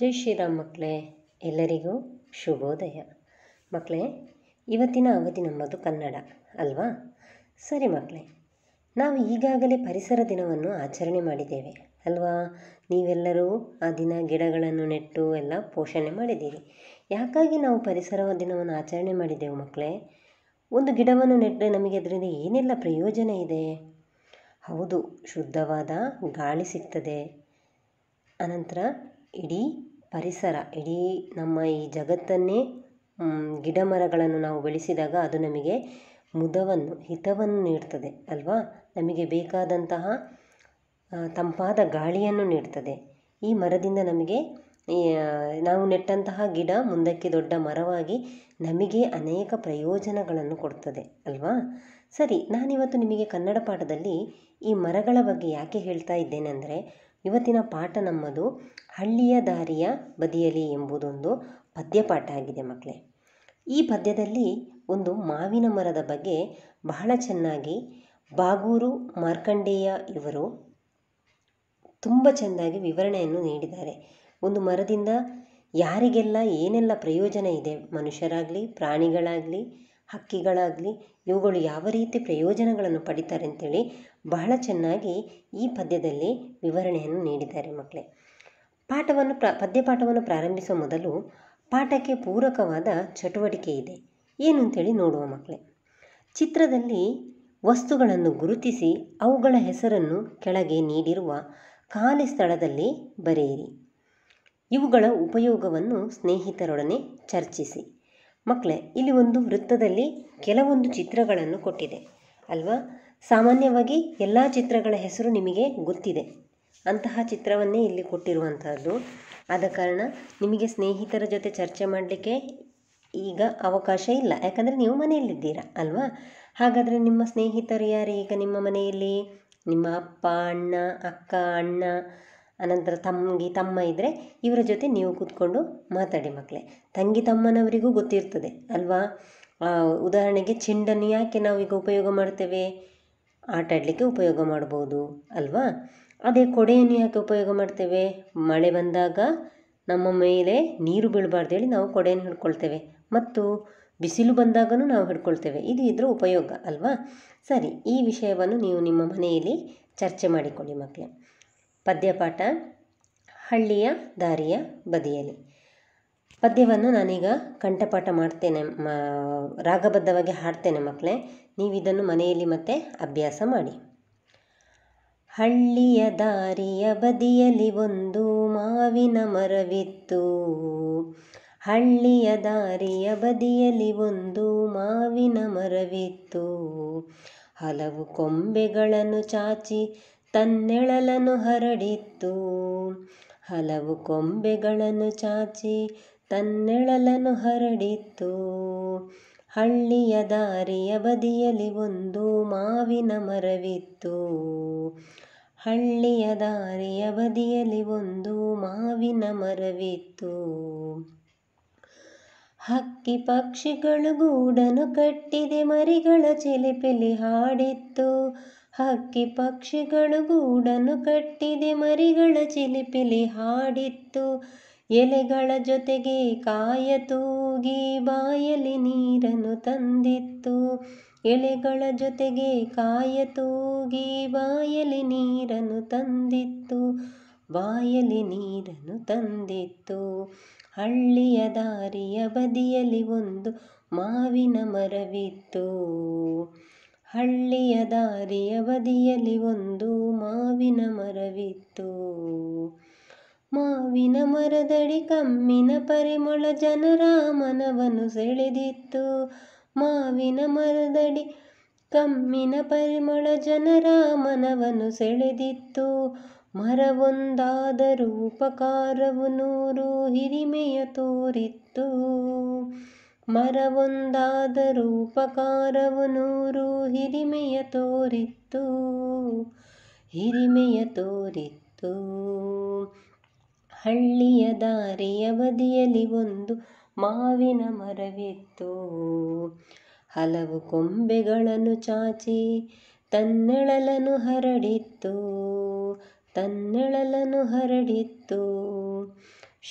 ಜೈ ಶ್ರೀರಾಮ್ ಮಕ್ಕಳೇ ಎಲ್ಲರಿಗೂ ಶುಭೋದಯ ಮಕ್ಕಳೇ ಇವತ್ತಿನ ಅವಧಿ ನಮ್ಮದು ಕನ್ನಡ ಅಲ್ವಾ ಸರಿ ಮಕ್ಕಳೇ ನಾವು ಈಗಾಗಲೇ ಪರಿಸರ ದಿನವನ್ನು ಆಚರಣೆ ಮಾಡಿದ್ದೇವೆ ಅಲ್ವಾ ನೀವೆಲ್ಲರೂ ಆ ದಿನ ಗಿಡಗಳನ್ನು ನೆಟ್ಟು ಎಲ್ಲ ಪೋಷಣೆ ಮಾಡಿದ್ದೀರಿ ಯಾಕಾಗಿ ನಾವು ಪರಿಸರ ದಿನವನ್ನು ಆಚರಣೆ ಮಾಡಿದ್ದೆವು ಮಕ್ಕಳೇ ಒಂದು ಗಿಡವನ್ನು ನೆಟ್ಟರೆ ನಮಗೆ ಅದರಿಂದ ಏನೆಲ್ಲ ಪ್ರಯೋಜನ ಇದೆ ಹೌದು ಶುದ್ಧವಾದ ಗಾಳಿ ಸಿಗ್ತದೆ ಅನಂತರ ಇಡೀ ಪರಿಸರ ಇಡೀ ನಮ್ಮ ಈ ಜಗತ್ತನ್ನೇ ಗಿಡ ಮರಗಳನ್ನು ನಾವು ಬೆಳೆಸಿದಾಗ ಅದು ನಮಗೆ ಮುದವನ್ನು ಹಿತವನ್ನು ನೀಡ್ತದೆ ಅಲ್ವಾ ನಮಗೆ ಬೇಕಾದಂತಹ ತಂಪಾದ ಗಾಳಿಯನ್ನು ನೀಡ್ತದೆ ಈ ಮರದಿಂದ ನಮಗೆ ನಾವು ನೆಟ್ಟಂತಹ ಗಿಡ ಮುಂದಕ್ಕೆ ದೊಡ್ಡ ಮರವಾಗಿ ನಮಗೆ ಅನೇಕ ಪ್ರಯೋಜನಗಳನ್ನು ಕೊಡ್ತದೆ ಅಲ್ವಾ ಸರಿ ನಾನಿವತ್ತು ನಿಮಗೆ ಕನ್ನಡ ಪಾಠದಲ್ಲಿ ಈ ಮರಗಳ ಬಗ್ಗೆ ಯಾಕೆ ಹೇಳ್ತಾ ಇದ್ದೇನೆಂದರೆ ಇವತ್ತಿನ ಪಾಠ ನಮ್ಮದು ಹಳ್ಳಿಯ ದಾರಿಯ ಬದಿಯಲಿ ಎಂಬುದೊಂದು ಪದ್ಯಪಾಠ ಆಗಿದೆ ಮಕ್ಕಳೇ ಈ ಪದ್ಯದಲ್ಲಿ ಒಂದು ಮಾವಿನ ಮರದ ಬಗ್ಗೆ ಬಹಳ ಚೆನ್ನಾಗಿ ಬಾಗೂರು ಮಾರ್ಕಂಡೇಯ ಇವರು ತುಂಬ ಚೆನ್ನಾಗಿ ವಿವರಣೆಯನ್ನು ನೀಡಿದ್ದಾರೆ ಒಂದು ಮರದಿಂದ ಯಾರಿಗೆಲ್ಲ ಏನೆಲ್ಲ ಪ್ರಯೋಜನ ಇದೆ ಮನುಷ್ಯರಾಗಲಿ ಪ್ರಾಣಿಗಳಾಗಲಿ ಹಕ್ಕಿಗಳಾಗಲಿ ಇವುಗಳು ಯಾವ ರೀತಿ ಪ್ರಯೋಜನಗಳನ್ನು ಪಡಿತಾರೆ ಅಂತೇಳಿ ಬಹಳ ಚೆನ್ನಾಗಿ ಈ ಪದ್ಯದಲ್ಲಿ ವಿವರಣೆಯನ್ನು ನೀಡಿದ್ದಾರೆ ಮಕ್ಕಳೇ ಪಾಠವನ್ನು ಪ್ರ ಪದ್ಯಪಾಠವನ್ನು ಪ್ರಾರಂಭಿಸುವ ಮೊದಲು ಪಾಠಕ್ಕೆ ಪೂರಕವಾದ ಚಟುವಟಿಕೆ ಇದೆ ಏನು ಅಂತೇಳಿ ನೋಡುವ ಮಕ್ಕಳೇ ಚಿತ್ರದಲ್ಲಿ ವಸ್ತುಗಳನ್ನು ಗುರುತಿಸಿ ಅವುಗಳ ಹೆಸರನ್ನು ಕೆಳಗೆ ನೀಡಿರುವ ಖಾಲಿ ಸ್ಥಳದಲ್ಲಿ ಬರೆಯಿರಿ ಇವುಗಳ ಉಪಯೋಗವನ್ನು ಸ್ನೇಹಿತರೊಡನೆ ಚರ್ಚಿಸಿ ಮಕ್ಕಳೇ ಇಲ್ಲಿ ಒಂದು ವೃತ್ತದಲ್ಲಿ ಕೆಲವೊಂದು ಚಿತ್ರಗಳನ್ನು ಕೊಟ್ಟಿದೆ ಅಲ್ವಾ ಸಾಮಾನ್ಯವಾಗಿ ಎಲ್ಲ ಚಿತ್ರಗಳ ಹೆಸರು ನಿಮಗೆ ಗೊತ್ತಿದೆ ಅಂತಹ ಚಿತ್ರವನ್ನೇ ಇಲ್ಲಿ ಕೊಟ್ಟಿರುವಂಥದ್ದು ಆದ ಕಾರಣ ನಿಮಗೆ ಸ್ನೇಹಿತರ ಜೊತೆ ಚರ್ಚೆ ಮಾಡಲಿಕ್ಕೆ ಈಗ ಅವಕಾಶ ಇಲ್ಲ ಯಾಕಂದರೆ ನೀವು ಮನೆಯಲ್ಲಿದ್ದೀರಾ ಅಲ್ವಾ ಹಾಗಾದರೆ ನಿಮ್ಮ ಸ್ನೇಹಿತರು ಯಾರು ಈಗ ನಿಮ್ಮ ಮನೆಯಲ್ಲಿ ನಿಮ್ಮ ಅಪ್ಪ ಅಣ್ಣ ಅಕ್ಕ ಅಣ್ಣ ಅನಂತರ ತಂಗಿ ತಮ್ಮ ಇದ್ದರೆ ಇವರ ಜೊತೆ ನೀವು ಕೂತ್ಕೊಂಡು ಮಾತಾಡಿ ಮಕ್ಕಳೇ ತಂಗಿ ತಮ್ಮನವರಿಗೂ ಗೊತ್ತಿರ್ತದೆ ಅಲ್ವಾ ಉದಾಹರಣೆಗೆ ಚೆಂಡನ್ನು ಯಾಕೆ ನಾವು ಈಗ ಉಪಯೋಗ ಮಾಡ್ತೇವೆ ಆಟಾಡಲಿಕ್ಕೆ ಉಪಯೋಗ ಮಾಡ್ಬೋದು ಅಲ್ವಾ ಅದೇ ಕೊಡೆಯನ್ನು ಯಾಕೆ ಉಪಯೋಗ ಮಾಡ್ತೇವೆ ಮಳೆ ಬಂದಾಗ ನಮ್ಮ ಮೇಲೆ ನೀರು ಬೀಳಬಾರ್ದು ಹೇಳಿ ನಾವು ಕೊಡೆಯನ್ನು ಹಿಡ್ಕೊಳ್ತೇವೆ ಮತ್ತು ಬಿಸಿಲು ಬಂದಾಗಲೂ ನಾವು ಹಿಡ್ಕೊಳ್ತೇವೆ ಇದು ಇದರ ಉಪಯೋಗ ಅಲ್ವಾ ಸರಿ ಈ ವಿಷಯವನ್ನು ನೀವು ನಿಮ್ಮ ಮನೆಯಲ್ಲಿ ಚರ್ಚೆ ಮಾಡಿಕೊಳ್ಳಿ ಮಕ್ಕಳೇ ಪದ್ಯಪಾಠ ಹಳ್ಳಿಯ ದಾರಿಯ ಬದಿಯಲ್ಲಿ ಪದ್ಯವನ್ನು ನಾನೀಗ ಕಂಠಪಾಠ ಮಾಡ್ತೇನೆ ರಾಗಬದ್ಧವಾಗಿ ಹಾಡ್ತೇನೆ ಮಕ್ಕಳೇ ನೀವು ಇದನ್ನು ಮನೆಯಲ್ಲಿ ಮತ್ತೆ ಅಭ್ಯಾಸ ಮಾಡಿ ಹಳ್ಳಿಯ ದಾರಿಯ ಬದಿಯಲ್ಲಿ ಒಂದು ಮಾವಿನ ಮರವಿತ್ತು ಹಳ್ಳಿಯ ದಾರಿಯ ಬದಿಯಲ್ಲಿ ಒಂದು ಮಾವಿನ ಮರವಿತ್ತು ಹಲವು ಕೊಂಬೆಗಳನ್ನು ಚಾಚಿ ತನ್ನೆಳಲನ್ನು ಹರಡಿತ್ತು ಹಲವು ಕೊಂಬೆಗಳನ್ನು ಚಾಚಿ ತನ್ನೆಳಲನ್ನು ಹರಡಿತ್ತು ಹಳ್ಳಿಯ ದಾರಿಯ ಬದಿಯಲ್ಲಿ ಒಂದು ಮಾವಿನ ಮರವಿತ್ತು ಹಳ್ಳಿಯ ದಾರಿಯ ಬದಿಯಲ್ಲಿ ಒಂದು ಮಾವಿನ ಮರವಿತ್ತು ಹಕ್ಕಿ ಪಕ್ಷಿಗಳು ಗೂಡನ್ನು ಕಟ್ಟಿದೆ ಮರಿಗಳ ಚಿಲಿಪಿಲಿ ಹಾಡಿತ್ತು ಹಕ್ಕಿ ಪಕ್ಷಿಗಳು ಗೂಡನ್ನು ಕಟ್ಟಿದೆ ಮರಿಗಳ ಚಿಲಿಪಿಲಿ ಹಾಡಿತ್ತು ಎಲೆಗಳ ಜೊತೆಗೆ ಕಾಯ ತೂಗಿ ಬಾಯಲಿ ನೀರನ್ನು ತಂದಿತ್ತು ಎಲೆಗಳ ಜೊತೆಗೆ ಕಾಯ ತೂಗಿ ಬಾಯಲಿ ನೀರನ್ನು ತಂದಿತ್ತು ಬಾಯಲಿ ನೀರನ್ನು ತಂದಿತ್ತು ಹಳ್ಳಿಯ ದಾರಿಯ ಬದಿಯಲ್ಲಿ ಒಂದು ಮಾವಿನ ಮರವಿತ್ತು ಹಳ್ಳಿಯ ದಾರಿಯ ಬದಿಯಲ್ಲಿ ಒಂದು ಮಾವಿನ ಮರವಿತ್ತು ಮಾವಿನ ಮರದಡಿ ಕಮ್ಮಿನ ಪರಿಮಳ ಜನರ ಮನವನ್ನು ಸೆಳೆದಿತ್ತು ಮಾವಿನ ಮರದಡಿ ಕಮ್ಮಿನ ಪರಿಮಳ ಜನರ ಮನವನ್ನು ಸೆಳೆದಿತ್ತು ಮರವೊಂದಾದ ರೂಪಕಾರವು ನೂರು ಹಿರಿಮೆಯ ತೋರಿತ್ತು ಮರವೊಂದಾದ ರೂಪಕಾರವು ನೂರು ಹಿರಿಮೆಯ ತೋರಿತ್ತು ಹಿರಿಮೆಯ ತೋರಿತ್ತು ಹಳ್ಳಿಯ ದಾರಿಯ ಬದಿಯಲ್ಲಿ ಒಂದು ಮಾವಿನ ಮರವಿತ್ತು ಹಲವು ಕೊಂಬೆಗಳನ್ನು ಚಾಚಿ ತನ್ನೆಳಲನ್ನು ಹರಡಿತ್ತು ತನ್ನೆಳಲನ್ನು ಹರಡಿತ್ತು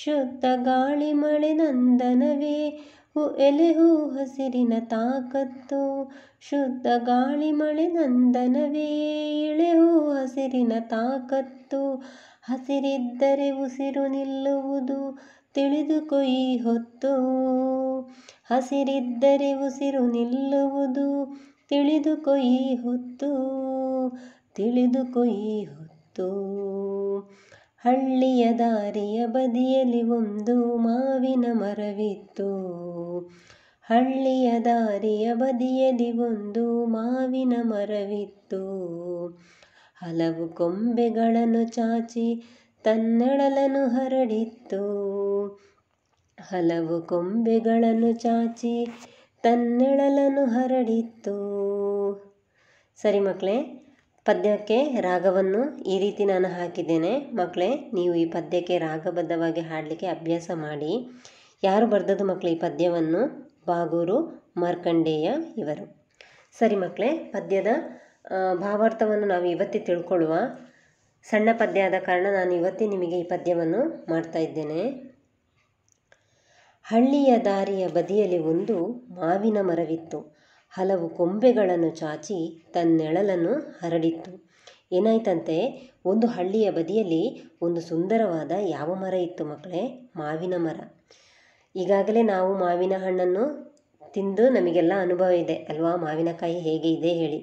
ಶುದ್ಧ ಗಾಳಿ ಮಳೆ ನಂದನವೇ ಎಲೆಹೂ ಹಸಿರಿನ ತಾಕತ್ತು ಶುದ್ಧ ಗಾಳಿ ನಂದನವೇ ಎಳೆಹೂ ಹಸಿರಿನ ತಾಕತ್ತು ಹಸಿರಿದ್ದರೆ ಉಸಿರು ನಿಲ್ಲುವುದು ತಿಳಿದುಕೊಯಿ ಹೊತ್ತು ಹಸಿರಿದ್ದರೆ ಉಸಿರು ನಿಲ್ಲುವುದು ತಿಳಿದುಕೊಯಿ ಹೊತ್ತು ತಿಳಿದುಕೊಯಿ ಹೊತ್ತು ಹಳ್ಳಿಯ ದಾರಿಯ ಬದಿಯಲ್ಲಿ ಒಂದು ಮಾವಿನ ಮರವಿತ್ತು ಹಳ್ಳಿಯ ದಾರಿಯ ಬದಿಯಲ್ಲಿ ಒಂದು ಮಾವಿನ ಮರವಿತ್ತು ಹಲವು ಕೊಂಬೆಗಳನ್ನು ಚಾಚಿ ತನ್ನಡಲನ್ನು ಹರಡಿತ್ತು ಹಲವು ಕೊಂಬೆಗಳನ್ನು ಚಾಚಿ ತನ್ನೆಳಲನು ಹರಡಿತ್ತು ಸರಿ ಮಕ್ಕಳೇ ಪದ್ಯಕ್ಕೆ ರಾಗವನ್ನು ಈ ರೀತಿ ನಾನು ಹಾಕಿದ್ದೇನೆ ಮಕ್ಕಳೇ ನೀವು ಈ ಪದ್ಯಕ್ಕೆ ರಾಗಬದ್ಧವಾಗಿ ಹಾಡಲಿಕ್ಕೆ ಅಭ್ಯಾಸ ಮಾಡಿ ಯಾರು ಬರೆದದ್ದು ಮಕ್ಕಳು ಈ ಪದ್ಯವನ್ನು ಬಾಗೂರು ಮಾರ್ಕಂಡೇಯ ಇವರು ಸರಿ ಮಕ್ಕಳೇ ಪದ್ಯದ ಭಾವಾರ್ಥವನ್ನು ನಾವು ಇವತ್ತೇ ತಿಳ್ಕೊಳ್ಳುವ ಸಣ್ಣ ಪದ್ಯ ಆದ ಕಾರಣ ನಾನು ಇವತ್ತೇ ನಿಮಗೆ ಈ ಪದ್ಯವನ್ನು ಮಾಡ್ತಾ ಇದ್ದೇನೆ ಹಳ್ಳಿಯ ದಾರಿಯ ಬದಿಯಲ್ಲಿ ಒಂದು ಮಾವಿನ ಮರವಿತ್ತು ಹಲವು ಕೊಂಬೆಗಳನ್ನು ಚಾಚಿ ತನ್ನೆಳಲನ್ನು ಹರಡಿತ್ತು ಏನಾಯ್ತಂತೆ ಒಂದು ಹಳ್ಳಿಯ ಬದಿಯಲ್ಲಿ ಒಂದು ಸುಂದರವಾದ ಯಾವ ಮರ ಇತ್ತು ಮಕ್ಕಳೇ ಮಾವಿನ ಮರ ಈಗಾಗಲೇ ನಾವು ಮಾವಿನ ಹಣ್ಣನ್ನು ತಿಂದು ನಮಗೆಲ್ಲ ಅನುಭವ ಇದೆ ಅಲ್ವಾ ಮಾವಿನಕಾಯಿ ಹೇಗೆ ಇದೆ ಹೇಳಿ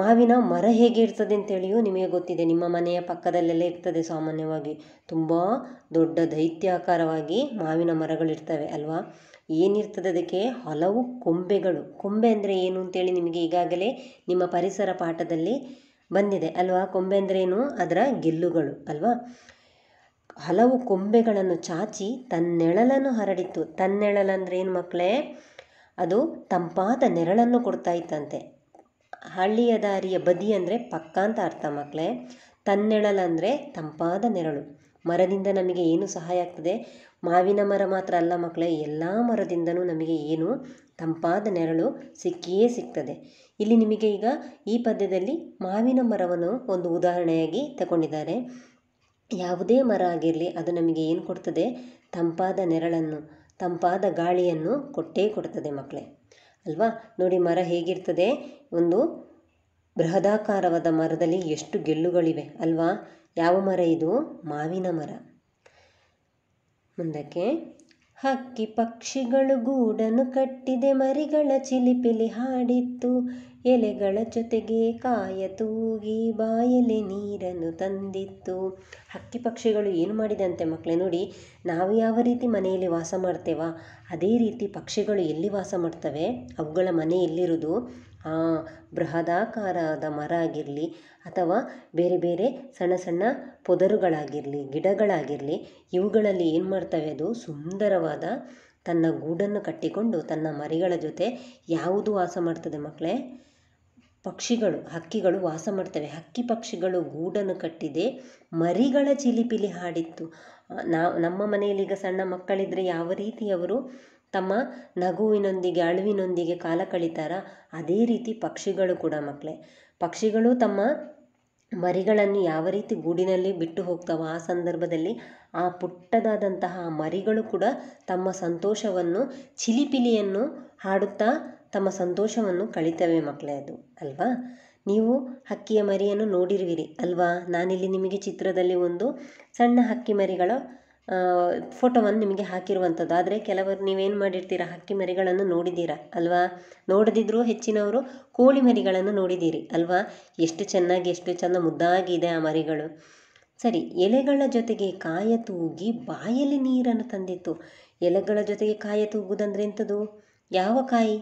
ಮಾವಿನ ಮರ ಹೇಗೆ ಇರ್ತದೆ ಅಂತೇಳಿಯೂ ನಿಮಗೆ ಗೊತ್ತಿದೆ ನಿಮ್ಮ ಮನೆಯ ಪಕ್ಕದಲ್ಲೆಲ್ಲ ಇರ್ತದೆ ಸಾಮಾನ್ಯವಾಗಿ ತುಂಬ ದೊಡ್ಡ ದೈತ್ಯಾಕಾರವಾಗಿ ಮಾವಿನ ಮರಗಳಿರ್ತವೆ ಅಲ್ವಾ ಏನಿರ್ತದೆ ಅದಕ್ಕೆ ಹಲವು ಕೊಂಬೆಗಳು ಕೊಂಬೆ ಅಂದರೆ ಏನು ಅಂತೇಳಿ ನಿಮಗೆ ಈಗಾಗಲೇ ನಿಮ್ಮ ಪರಿಸರ ಪಾಠದಲ್ಲಿ ಬಂದಿದೆ ಅಲ್ವಾ ಕೊಂಬೆ ಏನು ಅದರ ಗೆಲ್ಲುಗಳು ಅಲ್ವಾ ಹಲವು ಕೊಂಬೆಗಳನ್ನು ಚಾಚಿ ತನ್ನೆಳಲನ್ನು ಹರಡಿತ್ತು ತನ್ನೆಳಲಂದ್ರೆ ಏನು ಮಕ್ಕಳೇ ಅದು ತಂಪಾದ ನೆರಳನ್ನು ಕೊಡ್ತಾ ಇತ್ತಂತೆ ಹಳ್ಳಿಯ ದಾರಿಯ ಬದಿ ಅಂದರೆ ಪಕ್ಕ ಅಂತ ಅರ್ಥ ಮಕ್ಕಳೇ ಅಂದರೆ ತಂಪಾದ ನೆರಳು ಮರದಿಂದ ನಮಗೆ ಏನು ಸಹಾಯ ಆಗ್ತದೆ ಮಾವಿನ ಮರ ಮಾತ್ರ ಅಲ್ಲ ಮಕ್ಕಳೇ ಎಲ್ಲ ಮರದಿಂದನೂ ನಮಗೆ ಏನು ತಂಪಾದ ನೆರಳು ಸಿಕ್ಕಿಯೇ ಸಿಗ್ತದೆ ಇಲ್ಲಿ ನಿಮಗೆ ಈಗ ಈ ಪದ್ಯದಲ್ಲಿ ಮಾವಿನ ಮರವನ್ನು ಒಂದು ಉದಾಹರಣೆಯಾಗಿ ತಗೊಂಡಿದ್ದಾರೆ ಯಾವುದೇ ಮರ ಆಗಿರಲಿ ಅದು ನಮಗೆ ಏನು ಕೊಡ್ತದೆ ತಂಪಾದ ನೆರಳನ್ನು ತಂಪಾದ ಗಾಳಿಯನ್ನು ಕೊಟ್ಟೇ ಕೊಡ್ತದೆ ಮಕ್ಕಳೇ ಅಲ್ವಾ ನೋಡಿ ಮರ ಹೇಗಿರ್ತದೆ ಒಂದು ಬೃಹದಾಕಾರವಾದ ಮರದಲ್ಲಿ ಎಷ್ಟು ಗೆಲ್ಲುಗಳಿವೆ ಅಲ್ವಾ ಯಾವ ಮರ ಇದು ಮಾವಿನ ಮರ ಮುಂದಕ್ಕೆ ಹಕ್ಕಿ ಪಕ್ಷಿಗಳು ಗೂಡನ್ನು ಕಟ್ಟಿದೆ ಮರಿಗಳ ಚಿಲಿಪಿಲಿ ಹಾಡಿತ್ತು ಎಲೆಗಳ ಜೊತೆಗೆ ಕಾಯ ತೂಗಿ ಬಾಯಲೆ ನೀರನ್ನು ತಂದಿತ್ತು ಹಕ್ಕಿ ಪಕ್ಷಿಗಳು ಏನು ಮಾಡಿದಂತೆ ಮಕ್ಕಳೇ ನೋಡಿ ನಾವು ಯಾವ ರೀತಿ ಮನೆಯಲ್ಲಿ ವಾಸ ಮಾಡ್ತೇವಾ ಅದೇ ರೀತಿ ಪಕ್ಷಿಗಳು ಎಲ್ಲಿ ವಾಸ ಮಾಡ್ತವೆ ಅವುಗಳ ಮನೆ ಎಲ್ಲಿರುವುದು ಆ ಬೃಹದಾಕಾರದ ಮರ ಆಗಿರಲಿ ಅಥವಾ ಬೇರೆ ಬೇರೆ ಸಣ್ಣ ಸಣ್ಣ ಪೊದರುಗಳಾಗಿರಲಿ ಗಿಡಗಳಾಗಿರಲಿ ಇವುಗಳಲ್ಲಿ ಏನು ಮಾಡ್ತವೆ ಅದು ಸುಂದರವಾದ ತನ್ನ ಗೂಡನ್ನು ಕಟ್ಟಿಕೊಂಡು ತನ್ನ ಮರಿಗಳ ಜೊತೆ ಯಾವುದು ವಾಸ ಮಾಡ್ತದೆ ಮಕ್ಕಳೇ ಪಕ್ಷಿಗಳು ಹಕ್ಕಿಗಳು ವಾಸ ಮಾಡ್ತವೆ ಹಕ್ಕಿ ಪಕ್ಷಿಗಳು ಗೂಡನ್ನು ಕಟ್ಟಿದೆ ಮರಿಗಳ ಚಿಲಿಪಿಲಿ ಹಾಡಿತ್ತು ನಾವು ನಮ್ಮ ಮನೆಯಲ್ಲಿ ಈಗ ಸಣ್ಣ ಮಕ್ಕಳಿದ್ರೆ ಯಾವ ರೀತಿ ಅವರು ತಮ್ಮ ನಗುವಿನೊಂದಿಗೆ ಅಳುವಿನೊಂದಿಗೆ ಕಾಲ ಕಳಿತಾರೋ ಅದೇ ರೀತಿ ಪಕ್ಷಿಗಳು ಕೂಡ ಮಕ್ಕಳೇ ಪಕ್ಷಿಗಳು ತಮ್ಮ ಮರಿಗಳನ್ನು ಯಾವ ರೀತಿ ಗೂಡಿನಲ್ಲಿ ಬಿಟ್ಟು ಹೋಗ್ತಾವ ಆ ಸಂದರ್ಭದಲ್ಲಿ ಆ ಪುಟ್ಟದಾದಂತಹ ಮರಿಗಳು ಕೂಡ ತಮ್ಮ ಸಂತೋಷವನ್ನು ಚಿಲಿಪಿಲಿಯನ್ನು ಹಾಡುತ್ತಾ ತಮ್ಮ ಸಂತೋಷವನ್ನು ಕಳಿತವೆ ಮಕ್ಕಳೇ ಅದು ಅಲ್ವಾ ನೀವು ಹಕ್ಕಿಯ ಮರಿಯನ್ನು ನೋಡಿರುವಿರಿ ಅಲ್ವಾ ನಾನಿಲ್ಲಿ ನಿಮಗೆ ಚಿತ್ರದಲ್ಲಿ ಒಂದು ಸಣ್ಣ ಹಕ್ಕಿ ಮರಿಗಳ ಫೋಟೋವನ್ನು ನಿಮಗೆ ಹಾಕಿರುವಂಥದ್ದು ಆದರೆ ಕೆಲವರು ನೀವೇನು ಮಾಡಿರ್ತೀರ ಹಕ್ಕಿ ಮರಿಗಳನ್ನು ನೋಡಿದ್ದೀರ ಅಲ್ವಾ ನೋಡದಿದ್ದರೂ ಹೆಚ್ಚಿನವರು ಕೋಳಿ ಮರಿಗಳನ್ನು ನೋಡಿದ್ದೀರಿ ಅಲ್ವಾ ಎಷ್ಟು ಚೆನ್ನಾಗಿ ಎಷ್ಟು ಚೆಂದ ಮುದ್ದಾಗಿದೆ ಆ ಮರಿಗಳು ಸರಿ ಎಲೆಗಳ ಜೊತೆಗೆ ಕಾಯ ತೂಗಿ ಬಾಯಲ್ಲಿ ನೀರನ್ನು ತಂದಿತ್ತು ಎಲೆಗಳ ಜೊತೆಗೆ ಕಾಯ ತೂಗುವುದಂದ್ರೆ ಎಂಥದ್ದು ಯಾವ ಕಾಯಿ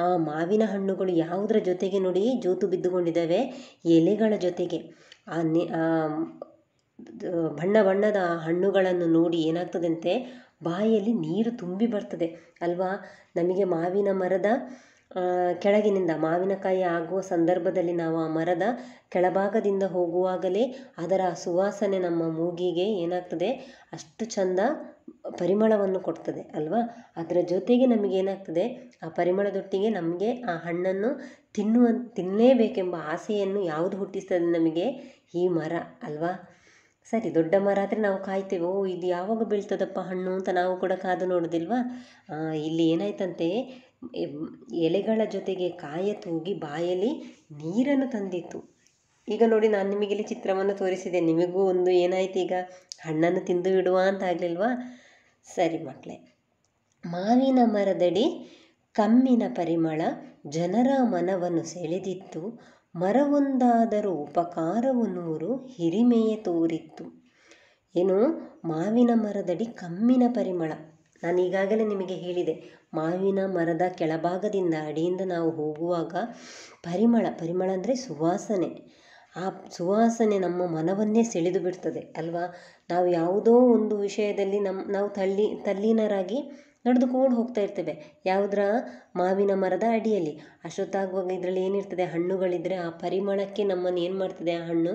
ಆ ಮಾವಿನ ಹಣ್ಣುಗಳು ಯಾವುದರ ಜೊತೆಗೆ ನೋಡಿ ಜೋತು ಬಿದ್ದುಕೊಂಡಿದ್ದಾವೆ ಎಲೆಗಳ ಜೊತೆಗೆ ಆ ಬಣ್ಣ ಬಣ್ಣದ ಹಣ್ಣುಗಳನ್ನು ನೋಡಿ ಏನಾಗ್ತದಂತೆ ಬಾಯಲ್ಲಿ ನೀರು ತುಂಬಿ ಬರ್ತದೆ ಅಲ್ವಾ ನಮಗೆ ಮಾವಿನ ಮರದ ಕೆಳಗಿನಿಂದ ಮಾವಿನಕಾಯಿ ಆಗುವ ಸಂದರ್ಭದಲ್ಲಿ ನಾವು ಆ ಮರದ ಕೆಳಭಾಗದಿಂದ ಹೋಗುವಾಗಲೇ ಅದರ ಸುವಾಸನೆ ನಮ್ಮ ಮೂಗಿಗೆ ಏನಾಗ್ತದೆ ಅಷ್ಟು ಚಂದ ಪರಿಮಳವನ್ನು ಕೊಡ್ತದೆ ಅಲ್ವಾ ಅದರ ಜೊತೆಗೆ ನಮಗೇನಾಗ್ತದೆ ಆ ಪರಿಮಳದೊಟ್ಟಿಗೆ ನಮಗೆ ಆ ಹಣ್ಣನ್ನು ತಿನ್ನುವ ತಿನ್ನಲೇಬೇಕೆಂಬ ಆಸೆಯನ್ನು ಯಾವುದು ಹುಟ್ಟಿಸ್ತದೆ ನಮಗೆ ಈ ಮರ ಅಲ್ವಾ ಸರಿ ದೊಡ್ಡ ಮರ ಆದರೆ ನಾವು ಕಾಯ್ತೇವೆ ಓ ಇದು ಯಾವಾಗ ಬೀಳ್ತದಪ್ಪ ಹಣ್ಣು ಅಂತ ನಾವು ಕೂಡ ಕಾದು ನೋಡೋದಿಲ್ವಾ ಇಲ್ಲಿ ಏನಾಯ್ತಂತೆ ಎಲೆಗಳ ಜೊತೆಗೆ ಕಾಯ ತೂಗಿ ಬಾಯಲ್ಲಿ ನೀರನ್ನು ತಂದಿತ್ತು ಈಗ ನೋಡಿ ನಾನು ನಿಮಗೆ ಇಲ್ಲಿ ಚಿತ್ರವನ್ನು ತೋರಿಸಿದೆ ನಿಮಗೂ ಒಂದು ಏನಾಯ್ತು ಈಗ ಹಣ್ಣನ್ನು ತಿಂದು ಬಿಡುವ ಅಂತ ಆಗಲಿಲ್ವಾ ಸರಿ ಮಕ್ಕಳೇ ಮಾವಿನ ಮರದಡಿ ಕಮ್ಮಿನ ಪರಿಮಳ ಜನರ ಮನವನ್ನು ಸೆಳೆದಿತ್ತು ಮರವೊಂದಾದರೂ ಉಪಕಾರವು ನೂರು ತೋರಿತ್ತು ಏನು ಮಾವಿನ ಮರದಡಿ ಕಮ್ಮಿನ ಪರಿಮಳ ನಾನು ಈಗಾಗಲೇ ನಿಮಗೆ ಹೇಳಿದೆ ಮಾವಿನ ಮರದ ಕೆಳಭಾಗದಿಂದ ಅಡಿಯಿಂದ ನಾವು ಹೋಗುವಾಗ ಪರಿಮಳ ಪರಿಮಳ ಅಂದರೆ ಸುವಾಸನೆ ಆ ಸುವಾಸನೆ ನಮ್ಮ ಮನವನ್ನೇ ಸೆಳೆದು ಬಿಡ್ತದೆ ಅಲ್ವಾ ನಾವು ಯಾವುದೋ ಒಂದು ವಿಷಯದಲ್ಲಿ ನಮ್ಮ ನಾವು ತಳ್ಳಿ ತಲ್ಲೀನರಾಗಿ ನಡೆದುಕೊಂಡು ಹೋಗ್ತಾ ಇರ್ತೇವೆ ಯಾವುದರ ಮಾವಿನ ಮರದ ಅಡಿಯಲ್ಲಿ ಅಷ್ಟೊತ್ತಾಗುವಾಗ ಇದರಲ್ಲಿ ಏನಿರ್ತದೆ ಹಣ್ಣುಗಳಿದ್ದರೆ ಆ ಪರಿಮಳಕ್ಕೆ ನಮ್ಮನ್ನು ಏನು ಮಾಡ್ತದೆ ಆ ಹಣ್ಣು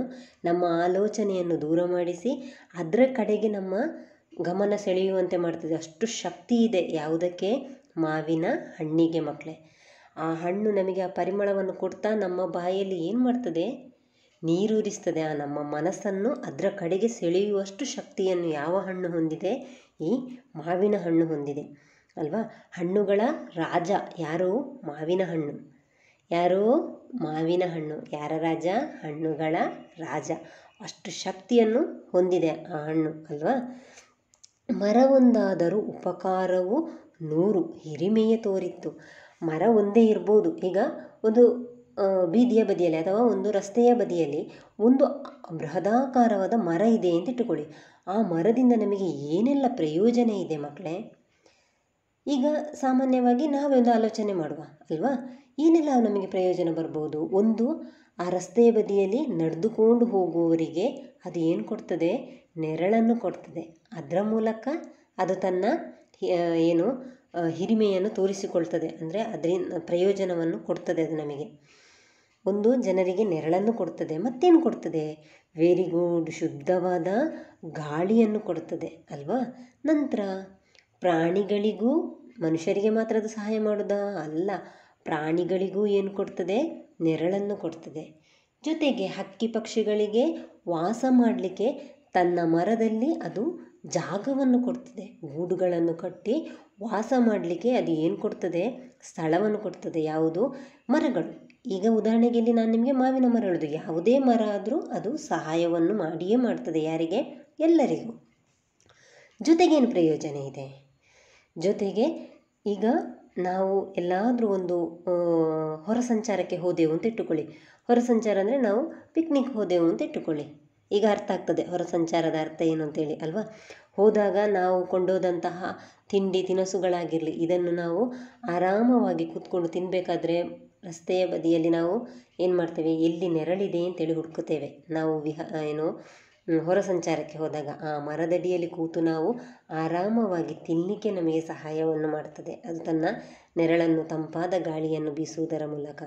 ನಮ್ಮ ಆಲೋಚನೆಯನ್ನು ದೂರ ಮಾಡಿಸಿ ಅದರ ಕಡೆಗೆ ನಮ್ಮ ಗಮನ ಸೆಳೆಯುವಂತೆ ಮಾಡ್ತದೆ ಅಷ್ಟು ಶಕ್ತಿ ಇದೆ ಯಾವುದಕ್ಕೆ ಮಾವಿನ ಹಣ್ಣಿಗೆ ಮಕ್ಕಳೇ ಆ ಹಣ್ಣು ನಮಗೆ ಆ ಪರಿಮಳವನ್ನು ಕೊಡ್ತಾ ನಮ್ಮ ಬಾಯಲ್ಲಿ ಏನು ಮಾಡ್ತದೆ ನೀರೂರಿಸ್ತದೆ ಆ ನಮ್ಮ ಮನಸ್ಸನ್ನು ಅದರ ಕಡೆಗೆ ಸೆಳೆಯುವಷ್ಟು ಶಕ್ತಿಯನ್ನು ಯಾವ ಹಣ್ಣು ಹೊಂದಿದೆ ಈ ಮಾವಿನ ಹಣ್ಣು ಹೊಂದಿದೆ ಅಲ್ವಾ ಹಣ್ಣುಗಳ ರಾಜ ಯಾರು ಮಾವಿನ ಹಣ್ಣು ಯಾರು ಮಾವಿನ ಹಣ್ಣು ಯಾರ ರಾಜ ಹಣ್ಣುಗಳ ರಾಜ ಅಷ್ಟು ಶಕ್ತಿಯನ್ನು ಹೊಂದಿದೆ ಆ ಹಣ್ಣು ಅಲ್ವಾ ಮರವೊಂದಾದರೂ ಉಪಕಾರವು ನೂರು ಹಿರಿಮೆಯೇ ತೋರಿತ್ತು ಮರ ಒಂದೇ ಇರ್ಬೋದು ಈಗ ಒಂದು ಬೀದಿಯ ಬದಿಯಲ್ಲಿ ಅಥವಾ ಒಂದು ರಸ್ತೆಯ ಬದಿಯಲ್ಲಿ ಒಂದು ಬೃಹದಾಕಾರವಾದ ಮರ ಇದೆ ಅಂತ ಇಟ್ಟುಕೊಳ್ಳಿ ಆ ಮರದಿಂದ ನಮಗೆ ಏನೆಲ್ಲ ಪ್ರಯೋಜನ ಇದೆ ಮಕ್ಕಳೇ ಈಗ ಸಾಮಾನ್ಯವಾಗಿ ನಾವೊಂದು ಆಲೋಚನೆ ಮಾಡುವ ಅಲ್ವಾ ಏನೆಲ್ಲ ನಮಗೆ ಪ್ರಯೋಜನ ಬರ್ಬೋದು ಒಂದು ಆ ರಸ್ತೆಯ ಬದಿಯಲ್ಲಿ ನಡೆದುಕೊಂಡು ಹೋಗುವವರಿಗೆ ಅದು ಏನು ಕೊಡ್ತದೆ ನೆರಳನ್ನು ಕೊಡ್ತದೆ ಅದರ ಮೂಲಕ ಅದು ತನ್ನ ಏನು ಹಿರಿಮೆಯನ್ನು ತೋರಿಸಿಕೊಳ್ತದೆ ಅಂದರೆ ಅದರಿಂದ ಪ್ರಯೋಜನವನ್ನು ಕೊಡ್ತದೆ ಅದು ನಮಗೆ ಒಂದು ಜನರಿಗೆ ನೆರಳನ್ನು ಕೊಡ್ತದೆ ಮತ್ತೇನು ಕೊಡ್ತದೆ ವೆರಿ ಗುಡ್ ಶುದ್ಧವಾದ ಗಾಳಿಯನ್ನು ಕೊಡ್ತದೆ ಅಲ್ವಾ ನಂತರ ಪ್ರಾಣಿಗಳಿಗೂ ಮನುಷ್ಯರಿಗೆ ಮಾತ್ರ ಅದು ಸಹಾಯ ಮಾಡೋದಾ ಅಲ್ಲ ಪ್ರಾಣಿಗಳಿಗೂ ಏನು ಕೊಡ್ತದೆ ನೆರಳನ್ನು ಕೊಡ್ತದೆ ಜೊತೆಗೆ ಹಕ್ಕಿ ಪಕ್ಷಿಗಳಿಗೆ ವಾಸ ಮಾಡಲಿಕ್ಕೆ ತನ್ನ ಮರದಲ್ಲಿ ಅದು ಜಾಗವನ್ನು ಕೊಡ್ತದೆ ಗೂಡುಗಳನ್ನು ಕಟ್ಟಿ ವಾಸ ಮಾಡಲಿಕ್ಕೆ ಅದು ಏನು ಕೊಡ್ತದೆ ಸ್ಥಳವನ್ನು ಕೊಡ್ತದೆ ಯಾವುದು ಮರಗಳು ಈಗ ಉದಾಹರಣೆಗೆ ಇಲ್ಲಿ ನಾನು ನಿಮಗೆ ಮಾವಿನ ಮರ ಹೇಳೋದು ಯಾವುದೇ ಮರ ಆದರೂ ಅದು ಸಹಾಯವನ್ನು ಮಾಡಿಯೇ ಮಾಡ್ತದೆ ಯಾರಿಗೆ ಎಲ್ಲರಿಗೂ ಜೊತೆಗೇನು ಪ್ರಯೋಜನ ಇದೆ ಜೊತೆಗೆ ಈಗ ನಾವು ಎಲ್ಲಾದರೂ ಒಂದು ಹೊರ ಸಂಚಾರಕ್ಕೆ ಹೋದೆವು ಅಂತ ಇಟ್ಟುಕೊಳ್ಳಿ ಹೊರ ಸಂಚಾರ ಅಂದರೆ ನಾವು ಪಿಕ್ನಿಕ್ ಹೋದೆವು ಅಂತ ಇಟ್ಟುಕೊಳ್ಳಿ ಈಗ ಅರ್ಥ ಆಗ್ತದೆ ಹೊರ ಸಂಚಾರದ ಅರ್ಥ ಏನು ಅಂತೇಳಿ ಅಲ್ವಾ ಹೋದಾಗ ನಾವು ಕೊಂಡೋದಂತಹ ತಿಂಡಿ ತಿನಿಸುಗಳಾಗಿರಲಿ ಇದನ್ನು ನಾವು ಆರಾಮವಾಗಿ ಕೂತ್ಕೊಂಡು ತಿನ್ನಬೇಕಾದ್ರೆ ರಸ್ತೆಯ ಬದಿಯಲ್ಲಿ ನಾವು ಏನು ಮಾಡ್ತೇವೆ ಎಲ್ಲಿ ನೆರಳಿದೆ ಅಂತೇಳಿ ಹುಡುಕುತ್ತೇವೆ ನಾವು ವಿಹ ಏನು ಹೊರ ಸಂಚಾರಕ್ಕೆ ಹೋದಾಗ ಆ ಮರದಡಿಯಲ್ಲಿ ಕೂತು ನಾವು ಆರಾಮವಾಗಿ ತಿನ್ನಲಿಕ್ಕೆ ನಮಗೆ ಸಹಾಯವನ್ನು ಮಾಡ್ತದೆ ಅದು ತನ್ನ ನೆರಳನ್ನು ತಂಪಾದ ಗಾಳಿಯನ್ನು ಬೀಸುವುದರ ಮೂಲಕ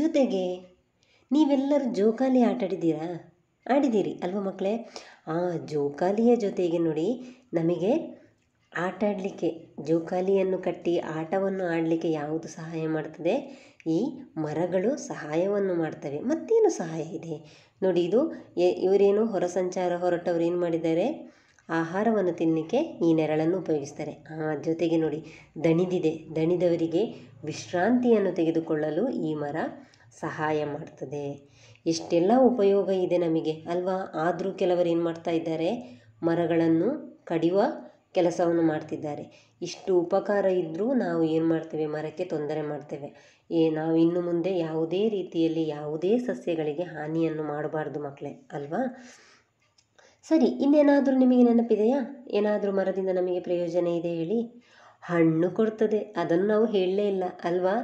ಜೊತೆಗೆ ನೀವೆಲ್ಲರೂ ಜೋಕಾಲಿ ಆಟಾಡಿದ್ದೀರಾ ಆಡಿದ್ದೀರಿ ಅಲ್ವ ಮಕ್ಕಳೇ ಆ ಜೋಕಾಲಿಯ ಜೊತೆಗೆ ನೋಡಿ ನಮಗೆ ಆಟ ಆಡಲಿಕ್ಕೆ ಜೋಕಾಲಿಯನ್ನು ಕಟ್ಟಿ ಆಟವನ್ನು ಆಡಲಿಕ್ಕೆ ಯಾವುದು ಸಹಾಯ ಮಾಡ್ತದೆ ಈ ಮರಗಳು ಸಹಾಯವನ್ನು ಮಾಡ್ತವೆ ಮತ್ತೇನು ಸಹಾಯ ಇದೆ ನೋಡಿ ಇದು ಇವರೇನು ಹೊರ ಸಂಚಾರ ಹೊರಟವ್ರು ಏನು ಮಾಡಿದ್ದಾರೆ ಆಹಾರವನ್ನು ತಿನ್ನಲಿಕ್ಕೆ ಈ ನೆರಳನ್ನು ಉಪಯೋಗಿಸ್ತಾರೆ ಆ ಜೊತೆಗೆ ನೋಡಿ ದಣಿದಿದೆ ದಣಿದವರಿಗೆ ವಿಶ್ರಾಂತಿಯನ್ನು ತೆಗೆದುಕೊಳ್ಳಲು ಈ ಮರ ಸಹಾಯ ಮಾಡ್ತದೆ ಎಷ್ಟೆಲ್ಲ ಉಪಯೋಗ ಇದೆ ನಮಗೆ ಅಲ್ವಾ ಆದರೂ ಕೆಲವರು ಏನು ಮಾಡ್ತಾ ಇದ್ದಾರೆ ಮರಗಳನ್ನು ಕಡಿಯುವ ಕೆಲಸವನ್ನು ಮಾಡ್ತಿದ್ದಾರೆ ಇಷ್ಟು ಉಪಕಾರ ಇದ್ದರೂ ನಾವು ಏನು ಮಾಡ್ತೇವೆ ಮರಕ್ಕೆ ತೊಂದರೆ ಮಾಡ್ತೇವೆ ಏ ನಾವು ಇನ್ನು ಮುಂದೆ ಯಾವುದೇ ರೀತಿಯಲ್ಲಿ ಯಾವುದೇ ಸಸ್ಯಗಳಿಗೆ ಹಾನಿಯನ್ನು ಮಾಡಬಾರ್ದು ಮಕ್ಕಳೇ ಅಲ್ವಾ ಸರಿ ಇನ್ನೇನಾದರೂ ನಿಮಗೆ ನೆನಪಿದೆಯಾ ಏನಾದರೂ ಮರದಿಂದ ನಮಗೆ ಪ್ರಯೋಜನ ಇದೆ ಹೇಳಿ ಹಣ್ಣು ಕೊಡ್ತದೆ ಅದನ್ನು ನಾವು ಹೇಳಲೇ ಇಲ್ಲ ಅಲ್ವಾ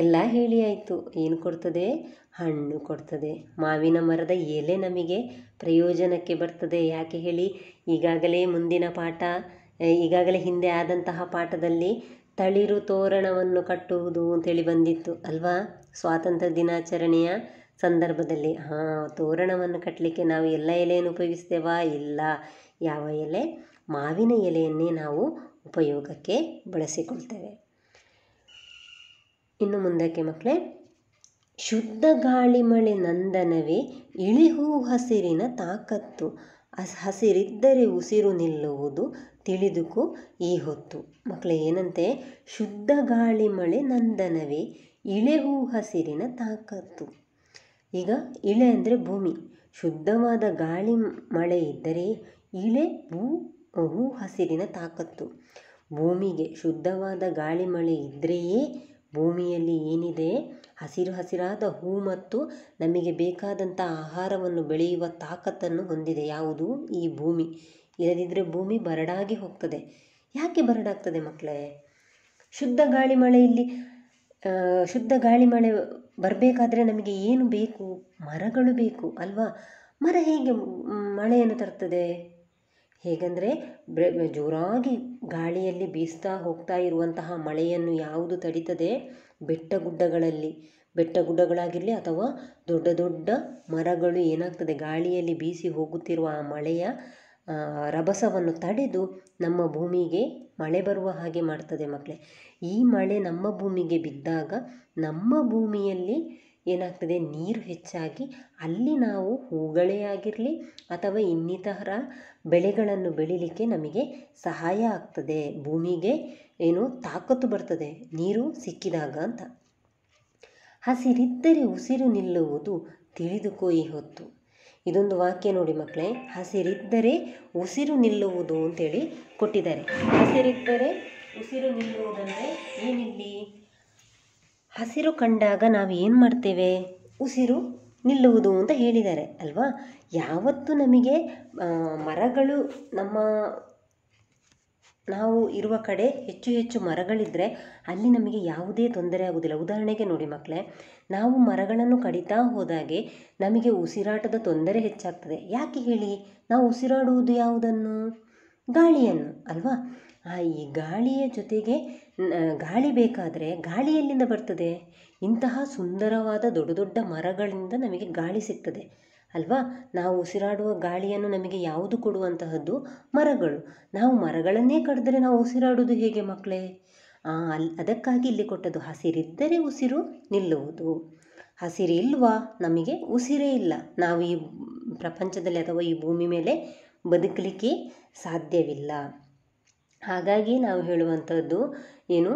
ಎಲ್ಲ ಹೇಳಿ ಆಯಿತು ಏನು ಕೊಡ್ತದೆ ಹಣ್ಣು ಕೊಡ್ತದೆ ಮಾವಿನ ಮರದ ಎಲೆ ನಮಗೆ ಪ್ರಯೋಜನಕ್ಕೆ ಬರ್ತದೆ ಯಾಕೆ ಹೇಳಿ ಈಗಾಗಲೇ ಮುಂದಿನ ಪಾಠ ಈಗಾಗಲೇ ಹಿಂದೆ ಆದಂತಹ ಪಾಠದಲ್ಲಿ ತಳಿರು ತೋರಣವನ್ನು ಕಟ್ಟುವುದು ಅಂತೇಳಿ ಬಂದಿತ್ತು ಅಲ್ವಾ ಸ್ವಾತಂತ್ರ್ಯ ದಿನಾಚರಣೆಯ ಸಂದರ್ಭದಲ್ಲಿ ಹಾಂ ತೋರಣವನ್ನು ಕಟ್ಟಲಿಕ್ಕೆ ನಾವು ಎಲ್ಲ ಎಲೆಯನ್ನು ಉಪಯೋಗಿಸ್ತೇವಾ ಇಲ್ಲ ಯಾವ ಎಲೆ ಮಾವಿನ ಎಲೆಯನ್ನೇ ನಾವು ಉಪಯೋಗಕ್ಕೆ ಬಳಸಿಕೊಳ್ತೇವೆ ಇನ್ನು ಮುಂದಕ್ಕೆ ಮಕ್ಕಳೇ ಶುದ್ಧ ಗಾಳಿ ಮಳೆ ನಂದನವೇ ಇಳಿಹೂ ಹಸಿರಿನ ತಾಕತ್ತು ಹಸಿರಿದ್ದರೆ ಉಸಿರು ನಿಲ್ಲುವುದು ತಿಳಿದುಕೋ ಈ ಹೊತ್ತು ಮಕ್ಕಳೇ ಏನಂತೆ ಶುದ್ಧ ಗಾಳಿ ಮಳೆ ನಂದನವೇ ಹೂ ಹಸಿರಿನ ತಾಕತ್ತು ಈಗ ಇಳೆ ಅಂದರೆ ಭೂಮಿ ಶುದ್ಧವಾದ ಗಾಳಿ ಮಳೆ ಇದ್ದರೆ ಇಳೆ ಹೂ ಹೂ ಹಸಿರಿನ ತಾಕತ್ತು ಭೂಮಿಗೆ ಶುದ್ಧವಾದ ಗಾಳಿ ಮಳೆ ಇದ್ದರೆಯೇ ಭೂಮಿಯಲ್ಲಿ ಏನಿದೆ ಹಸಿರು ಹಸಿರಾದ ಹೂ ಮತ್ತು ನಮಗೆ ಬೇಕಾದಂಥ ಆಹಾರವನ್ನು ಬೆಳೆಯುವ ತಾಕತ್ತನ್ನು ಹೊಂದಿದೆ ಯಾವುದು ಈ ಭೂಮಿ ಇಲ್ಲದಿದ್ದರೆ ಭೂಮಿ ಬರಡಾಗಿ ಹೋಗ್ತದೆ ಯಾಕೆ ಬರಡಾಗ್ತದೆ ಮಕ್ಕಳೇ ಶುದ್ಧ ಗಾಳಿ ಮಳೆಯಲ್ಲಿ ಶುದ್ಧ ಗಾಳಿ ಮಳೆ ಬರಬೇಕಾದ್ರೆ ನಮಗೆ ಏನು ಬೇಕು ಮರಗಳು ಬೇಕು ಅಲ್ವಾ ಮರ ಹೇಗೆ ಮಳೆಯನ್ನು ತರ್ತದೆ ಹೇಗೆಂದರೆ ಬ್ರ ಜೋರಾಗಿ ಗಾಳಿಯಲ್ಲಿ ಬೀಸ್ತಾ ಹೋಗ್ತಾ ಇರುವಂತಹ ಮಳೆಯನ್ನು ಯಾವುದು ತಡೀತದೆ ಬೆಟ್ಟ ಗುಡ್ಡಗಳಲ್ಲಿ ಬೆಟ್ಟ ಗುಡ್ಡಗಳಾಗಿರಲಿ ಅಥವಾ ದೊಡ್ಡ ದೊಡ್ಡ ಮರಗಳು ಏನಾಗ್ತದೆ ಗಾಳಿಯಲ್ಲಿ ಬೀಸಿ ಹೋಗುತ್ತಿರುವ ಆ ಮಳೆಯ ರಭಸವನ್ನು ತಡೆದು ನಮ್ಮ ಭೂಮಿಗೆ ಮಳೆ ಬರುವ ಹಾಗೆ ಮಾಡ್ತದೆ ಮಕ್ಕಳೇ ಈ ಮಳೆ ನಮ್ಮ ಭೂಮಿಗೆ ಬಿದ್ದಾಗ ನಮ್ಮ ಭೂಮಿಯಲ್ಲಿ ಏನಾಗ್ತದೆ ನೀರು ಹೆಚ್ಚಾಗಿ ಅಲ್ಲಿ ನಾವು ಹೂಗಳೇ ಆಗಿರಲಿ ಅಥವಾ ಇನ್ನಿತರ ಬೆಳೆಗಳನ್ನು ಬೆಳೀಲಿಕ್ಕೆ ನಮಗೆ ಸಹಾಯ ಆಗ್ತದೆ ಭೂಮಿಗೆ ಏನು ತಾಕತ್ತು ಬರ್ತದೆ ನೀರು ಸಿಕ್ಕಿದಾಗ ಅಂತ ಹಸಿರಿದ್ದರೆ ಉಸಿರು ನಿಲ್ಲುವುದು ತಿಳಿದುಕೋ ಈ ಹೊತ್ತು ಇದೊಂದು ವಾಕ್ಯ ನೋಡಿ ಮಕ್ಕಳೇ ಹಸಿರಿದ್ದರೆ ಉಸಿರು ನಿಲ್ಲುವುದು ಅಂತೇಳಿ ಕೊಟ್ಟಿದ್ದಾರೆ ಹಸಿರಿದ್ದರೆ ಉಸಿರು ನಿಲ್ಲುವುದಂದರೆ ಏನಿಲ್ಲಿ ಹಸಿರು ಕಂಡಾಗ ನಾವು ಏನು ಮಾಡ್ತೇವೆ ಉಸಿರು ನಿಲ್ಲುವುದು ಅಂತ ಹೇಳಿದ್ದಾರೆ ಅಲ್ವಾ ಯಾವತ್ತು ನಮಗೆ ಮರಗಳು ನಮ್ಮ ನಾವು ಇರುವ ಕಡೆ ಹೆಚ್ಚು ಹೆಚ್ಚು ಮರಗಳಿದ್ದರೆ ಅಲ್ಲಿ ನಮಗೆ ಯಾವುದೇ ತೊಂದರೆ ಆಗುವುದಿಲ್ಲ ಉದಾಹರಣೆಗೆ ನೋಡಿ ಮಕ್ಕಳೇ ನಾವು ಮರಗಳನ್ನು ಕಡಿತಾ ಹೋದಾಗೆ ನಮಗೆ ಉಸಿರಾಟದ ತೊಂದರೆ ಹೆಚ್ಚಾಗ್ತದೆ ಯಾಕೆ ಹೇಳಿ ನಾವು ಉಸಿರಾಡುವುದು ಯಾವುದನ್ನು ಗಾಳಿಯನ್ನು ಅಲ್ವಾ ಆ ಈ ಗಾಳಿಯ ಜೊತೆಗೆ ಗಾಳಿ ಬೇಕಾದರೆ ಗಾಳಿ ಎಲ್ಲಿಂದ ಬರ್ತದೆ ಇಂತಹ ಸುಂದರವಾದ ದೊಡ್ಡ ದೊಡ್ಡ ಮರಗಳಿಂದ ನಮಗೆ ಗಾಳಿ ಸಿಗ್ತದೆ ಅಲ್ವಾ ನಾವು ಉಸಿರಾಡುವ ಗಾಳಿಯನ್ನು ನಮಗೆ ಯಾವುದು ಕೊಡುವಂತಹದ್ದು ಮರಗಳು ನಾವು ಮರಗಳನ್ನೇ ಕಡಿದ್ರೆ ನಾವು ಉಸಿರಾಡುವುದು ಹೇಗೆ ಮಕ್ಕಳೇ ಅಲ್ಲಿ ಅದಕ್ಕಾಗಿ ಇಲ್ಲಿ ಕೊಟ್ಟದ್ದು ಹಸಿರಿದ್ದರೆ ಉಸಿರು ನಿಲ್ಲುವುದು ಇಲ್ವಾ ನಮಗೆ ಉಸಿರೇ ಇಲ್ಲ ನಾವು ಈ ಪ್ರಪಂಚದಲ್ಲಿ ಅಥವಾ ಈ ಭೂಮಿ ಮೇಲೆ ಬದುಕಲಿಕ್ಕೆ ಸಾಧ್ಯವಿಲ್ಲ ಹಾಗಾಗಿ ನಾವು ಹೇಳುವಂಥದ್ದು ಏನು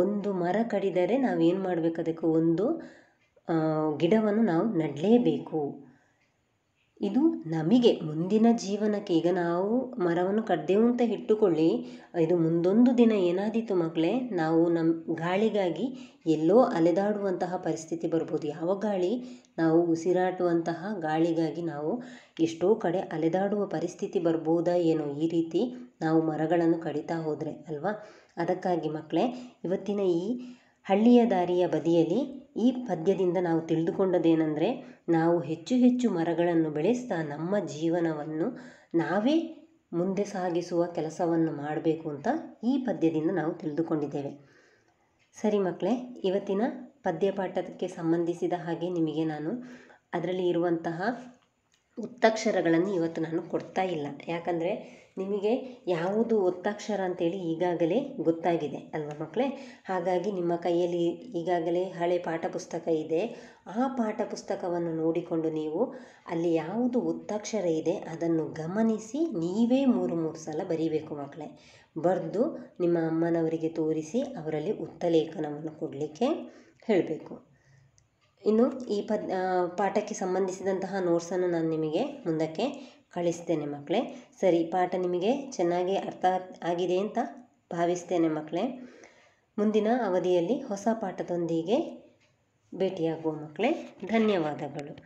ಒಂದು ಮರ ಕಡಿದರೆ ನಾವೇನು ಮಾಡಬೇಕು ಅದಕ್ಕೆ ಒಂದು ಗಿಡವನ್ನು ನಾವು ನೆಡಲೇಬೇಕು ಇದು ನಮಗೆ ಮುಂದಿನ ಜೀವನಕ್ಕೆ ಈಗ ನಾವು ಮರವನ್ನು ಕಡ್ದೇವು ಅಂತ ಇಟ್ಟುಕೊಳ್ಳಿ ಇದು ಮುಂದೊಂದು ದಿನ ಏನಾದೀತು ಮಕ್ಕಳೇ ನಾವು ನಮ್ಮ ಗಾಳಿಗಾಗಿ ಎಲ್ಲೋ ಅಲೆದಾಡುವಂತಹ ಪರಿಸ್ಥಿತಿ ಬರ್ಬೋದು ಯಾವ ಗಾಳಿ ನಾವು ಉಸಿರಾಟುವಂತಹ ಗಾಳಿಗಾಗಿ ನಾವು ಎಷ್ಟೋ ಕಡೆ ಅಲೆದಾಡುವ ಪರಿಸ್ಥಿತಿ ಬರ್ಬೋದಾ ಏನೋ ಈ ರೀತಿ ನಾವು ಮರಗಳನ್ನು ಕಡಿತಾ ಹೋದರೆ ಅಲ್ವಾ ಅದಕ್ಕಾಗಿ ಮಕ್ಕಳೇ ಇವತ್ತಿನ ಈ ಹಳ್ಳಿಯ ದಾರಿಯ ಬದಿಯಲ್ಲಿ ಈ ಪದ್ಯದಿಂದ ನಾವು ತಿಳಿದುಕೊಂಡದೇನೆಂದರೆ ನಾವು ಹೆಚ್ಚು ಹೆಚ್ಚು ಮರಗಳನ್ನು ಬೆಳೆಸ್ತಾ ನಮ್ಮ ಜೀವನವನ್ನು ನಾವೇ ಮುಂದೆ ಸಾಗಿಸುವ ಕೆಲಸವನ್ನು ಮಾಡಬೇಕು ಅಂತ ಈ ಪದ್ಯದಿಂದ ನಾವು ತಿಳಿದುಕೊಂಡಿದ್ದೇವೆ ಸರಿ ಮಕ್ಕಳೇ ಇವತ್ತಿನ ಪದ್ಯಪಾಠಕ್ಕೆ ಸಂಬಂಧಿಸಿದ ಹಾಗೆ ನಿಮಗೆ ನಾನು ಅದರಲ್ಲಿ ಇರುವಂತಹ ಉತ್ತಕ್ಷರಗಳನ್ನು ಇವತ್ತು ನಾನು ಕೊಡ್ತಾ ಇಲ್ಲ ಯಾಕಂದರೆ ನಿಮಗೆ ಯಾವುದು ಒತ್ತಕ್ಷರ ಅಂತೇಳಿ ಈಗಾಗಲೇ ಗೊತ್ತಾಗಿದೆ ಅಲ್ವಾ ಮಕ್ಕಳೇ ಹಾಗಾಗಿ ನಿಮ್ಮ ಕೈಯಲ್ಲಿ ಈಗಾಗಲೇ ಹಳೆ ಪಾಠ ಪುಸ್ತಕ ಇದೆ ಆ ಪಾಠ ಪುಸ್ತಕವನ್ನು ನೋಡಿಕೊಂಡು ನೀವು ಅಲ್ಲಿ ಯಾವುದು ಒತ್ತಕ್ಷರ ಇದೆ ಅದನ್ನು ಗಮನಿಸಿ ನೀವೇ ಮೂರು ಮೂರು ಸಲ ಬರೀಬೇಕು ಮಕ್ಕಳೇ ಬರೆದು ನಿಮ್ಮ ಅಮ್ಮನವರಿಗೆ ತೋರಿಸಿ ಅವರಲ್ಲಿ ಉತ್ತಲೇಖನವನ್ನು ಕೊಡಲಿಕ್ಕೆ ಹೇಳಬೇಕು ಇನ್ನು ಈ ಪದ ಪಾಠಕ್ಕೆ ಸಂಬಂಧಿಸಿದಂತಹ ನೋಟ್ಸನ್ನು ನಾನು ನಿಮಗೆ ಮುಂದಕ್ಕೆ ಕಳಿಸ್ತೇನೆ ಮಕ್ಕಳೇ ಸರಿ ಪಾಠ ನಿಮಗೆ ಚೆನ್ನಾಗಿ ಅರ್ಥ ಆಗಿದೆ ಅಂತ ಭಾವಿಸ್ತೇನೆ ಮಕ್ಕಳೇ ಮುಂದಿನ ಅವಧಿಯಲ್ಲಿ ಹೊಸ ಪಾಠದೊಂದಿಗೆ ಭೇಟಿಯಾಗುವ ಮಕ್ಕಳೇ ಧನ್ಯವಾದಗಳು